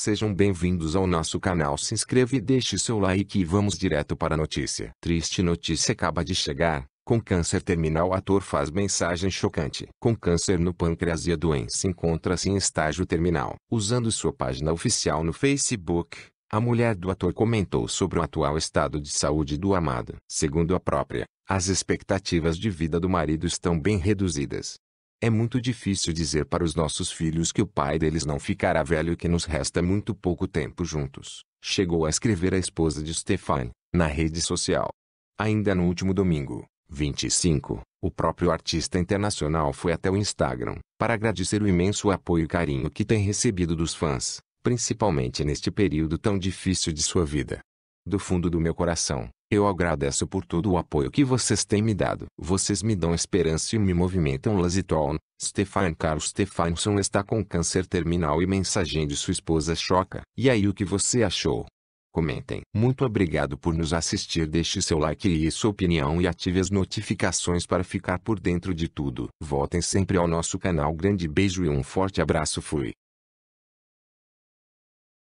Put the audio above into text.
Sejam bem-vindos ao nosso canal. Se inscreva e deixe seu like e vamos direto para a notícia. Triste notícia acaba de chegar. Com câncer terminal, ator faz mensagem chocante. Com câncer no pâncreas e a doença encontra-se em estágio terminal. Usando sua página oficial no Facebook, a mulher do ator comentou sobre o atual estado de saúde do amado. Segundo a própria, as expectativas de vida do marido estão bem reduzidas. É muito difícil dizer para os nossos filhos que o pai deles não ficará velho e que nos resta muito pouco tempo juntos, chegou a escrever a esposa de Stefan, na rede social. Ainda no último domingo, 25, o próprio artista internacional foi até o Instagram para agradecer o imenso apoio e carinho que tem recebido dos fãs, principalmente neste período tão difícil de sua vida do fundo do meu coração, eu agradeço por todo o apoio que vocês têm me dado. Vocês me dão esperança e me movimentam. Lazitol, Stefan Carlos Stefanson está com câncer terminal e mensagem de sua esposa choca. E aí o que você achou? Comentem. Muito obrigado por nos assistir. Deixe seu like e sua opinião e ative as notificações para ficar por dentro de tudo. Voltem sempre ao nosso canal. Grande beijo e um forte abraço. Fui.